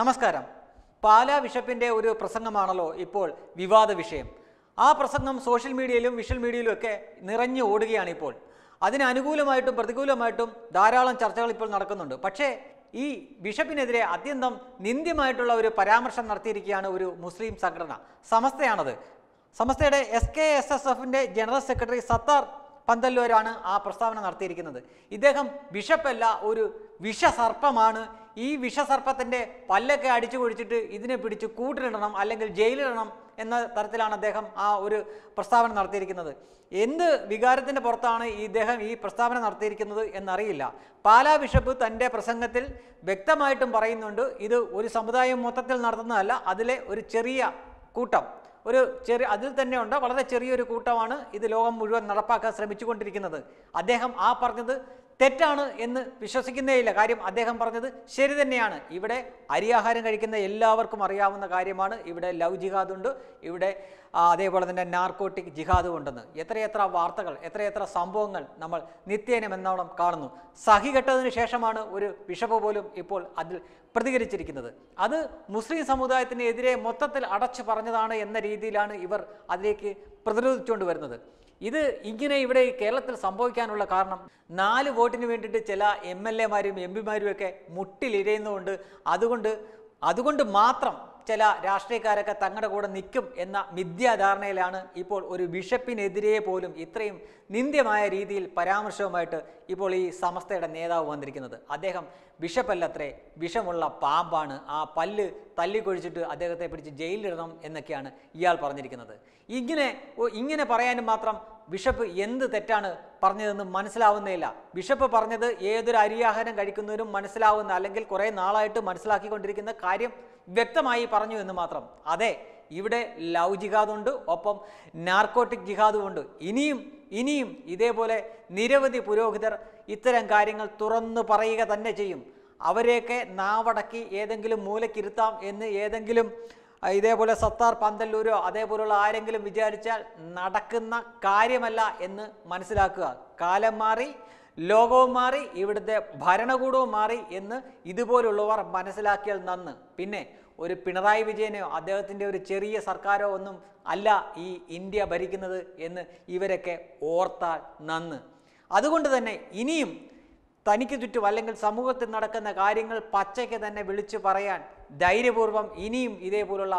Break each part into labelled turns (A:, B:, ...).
A: നമസ്കാരം പാലാ ബിഷപ്പിൻ്റെ ഒരു പ്രസംഗമാണല്ലോ ഇപ്പോൾ വിവാദ വിഷയം ആ പ്രസംഗം സോഷ്യൽ മീഡിയയിലും വിഷ്വൽ മീഡിയയിലും ഒക്കെ നിറഞ്ഞു ഓടുകയാണ് ഇപ്പോൾ അതിന് അനുകൂലമായിട്ടും പ്രതികൂലമായിട്ടും ധാരാളം ചർച്ചകൾ ഇപ്പോൾ നടക്കുന്നുണ്ട് പക്ഷേ ഈ ബിഷപ്പിനെതിരെ അത്യന്തം നിന്ദ്യമായിട്ടുള്ള ഒരു പരാമർശം നടത്തിയിരിക്കുകയാണ് ഒരു മുസ്ലിം സംഘടന സമസ്തയാണത് സമസ്തയുടെ എസ് കെ എസ് എസ് എഫിൻ്റെ ജനറൽ സെക്രട്ടറി സത്താർ പന്തല്ലൂരാണ് ആ പ്രസ്താവന നടത്തിയിരിക്കുന്നത് ഇദ്ദേഹം ബിഷപ്പല്ല ഒരു വിഷസർപ്പമാണ് ഈ വിഷസർപ്പത്തിൻ്റെ പല്ലൊക്കെ അടിച്ചു കുഴിച്ചിട്ട് ഇതിനെ പിടിച്ച് കൂട്ടിലിടണം അല്ലെങ്കിൽ ജയിലിടണം എന്ന തരത്തിലാണ് അദ്ദേഹം ആ ഒരു പ്രസ്താവന നടത്തിയിരിക്കുന്നത് എന്ത് വികാരത്തിൻ്റെ പുറത്താണ് ഇദ്ദേഹം ഈ പ്രസ്താവന നടത്തിയിരിക്കുന്നത് എന്നറിയില്ല പാലാ ബിഷപ്പ് തൻ്റെ പ്രസംഗത്തിൽ വ്യക്തമായിട്ടും പറയുന്നുണ്ട് ഇത് ഒരു സമുദായം മൊത്തത്തിൽ നടത്തുന്നതല്ല അതിലെ ഒരു ചെറിയ കൂട്ടം ഒരു ചെറിയ അതിൽ തന്നെ ഉണ്ട് വളരെ ചെറിയൊരു കൂട്ടമാണ് ഇത് ലോകം മുഴുവൻ നടപ്പാക്കാൻ ശ്രമിച്ചുകൊണ്ടിരിക്കുന്നത് അദ്ദേഹം ആ പറഞ്ഞത് തെറ്റാണ് എന്ന് വിശ്വസിക്കുന്നേയില്ല കാര്യം അദ്ദേഹം പറഞ്ഞത് ശരി തന്നെയാണ് ഇവിടെ അരിയാഹാരം കഴിക്കുന്ന എല്ലാവർക്കും അറിയാവുന്ന കാര്യമാണ് ഇവിടെ ലവ് ജിഹാദുണ്ട് ഇവിടെ അതേപോലെ തന്നെ നാർക്കോട്ടിക് ജിഹാദും ഉണ്ടെന്ന് എത്രയെത്ര വാർത്തകൾ എത്രയെത്ര സംഭവങ്ങൾ നമ്മൾ നിത്യേനം എന്നോണം കാണുന്നു സഹി കെട്ടതിന് ശേഷമാണ് ഒരു ബിഷപ്പ് പോലും ഇപ്പോൾ അതിൽ പ്രതികരിച്ചിരിക്കുന്നത് അത് മുസ്ലിം സമുദായത്തിനെതിരെ മൊത്തത്തിൽ അടച്ചു പറഞ്ഞതാണ് എന്ന രീതിയിലാണ് ഇവർ അതിലേക്ക് പ്രതിരോധിച്ചുകൊണ്ട് വരുന്നത് ഇത് ഇങ്ങനെ ഇവിടെ കേരളത്തിൽ സംഭവിക്കാനുള്ള കാരണം നാല് വോട്ടിന് വേണ്ടിയിട്ട് ചില എം എൽ എമാരും എം പിമാരും ഒക്കെ മുട്ടിലിരയുന്നതുകൊണ്ട് അതുകൊണ്ട് അതുകൊണ്ട് മാത്രം ചില രാഷ്ട്രീയക്കാരൊക്കെ തങ്ങളുടെ കൂടെ നിൽക്കും എന്ന മിഥ്യാധാരണയിലാണ് ഇപ്പോൾ ഒരു ബിഷപ്പിനെതിരെ പോലും ഇത്രയും നിന്ദ്യമായ രീതിയിൽ പരാമർശവുമായിട്ട് ഇപ്പോൾ ഈ സമസ്തയുടെ നേതാവ് വന്നിരിക്കുന്നത് അദ്ദേഹം ബിഷപ്പല്ലത്രേ വിഷമുള്ള പാമ്പാണ് ആ പല്ല് തല്ലിക്കൊഴിച്ചിട്ട് അദ്ദേഹത്തെ പിടിച്ച് ജയിലിലിടണം എന്നൊക്കെയാണ് ഇയാൾ പറഞ്ഞിരിക്കുന്നത് ഇങ്ങനെ ഇങ്ങനെ പറയാനും മാത്രം ബിഷപ്പ് എന്ത് തെറ്റാണ് പറഞ്ഞതെന്ന് മനസ്സിലാവുന്നേയില്ല ബിഷപ്പ് പറഞ്ഞത് ഏതൊരു അരിയാഹാരം കഴിക്കുന്നവരും മനസ്സിലാവുന്ന അല്ലെങ്കിൽ കുറേ നാളായിട്ട് മനസ്സിലാക്കിക്കൊണ്ടിരിക്കുന്ന കാര്യം വ്യക്തമായി പറഞ്ഞു എന്ന് മാത്രം അതെ ഇവിടെ ലവ് ജിഹാദുണ്ട് ഒപ്പം നാർക്കോട്ടിക് ജിഹാദും ഉണ്ട് ഇനിയും ഇനിയും ഇതേപോലെ നിരവധി പുരോഹിതർ ഇത്തരം കാര്യങ്ങൾ തുറന്നു പറയുക തന്നെ ചെയ്യും അവരെയൊക്കെ നാവടക്കി ഏതെങ്കിലും മൂലക്കിരുത്താം എന്ന് ഏതെങ്കിലും ഇതേപോലെ സത്താർ പന്തല്ലൂരോ അതേപോലുള്ള ആരെങ്കിലും വിചാരിച്ചാൽ നടക്കുന്ന കാര്യമല്ല എന്ന് മനസ്സിലാക്കുക കാലം മാറി ലോകവും മാറി ഇവിടുത്തെ ഭരണകൂടവും മാറി എന്ന് ഇതുപോലുള്ളവർ മനസ്സിലാക്കിയാൽ നന്ന് പിന്നെ ഒരു പിണറായി വിജയനെയോ അദ്ദേഹത്തിൻ്റെ ഒരു ചെറിയ സർക്കാരോ ഒന്നും അല്ല ഈ ഇന്ത്യ ഭരിക്കുന്നത് എന്ന് ഇവരൊക്കെ ഓർത്താൽ നന്ന് അതുകൊണ്ട് തന്നെ ഇനിയും തനിക്ക് ചുറ്റും അല്ലെങ്കിൽ സമൂഹത്തിൽ നടക്കുന്ന കാര്യങ്ങൾ പച്ചയ്ക്ക് തന്നെ വിളിച്ചു പറയാൻ ധൈര്യപൂർവം ഇനിയും ഇതേപോലുള്ള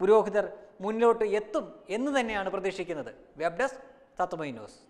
A: പുരോഹിതർ മുന്നോട്ട് എത്തും എന്ന് തന്നെയാണ് പ്രതീക്ഷിക്കുന്നത് വെബ് ഡെസ്ക് തത്വമൈ ന്യൂസ്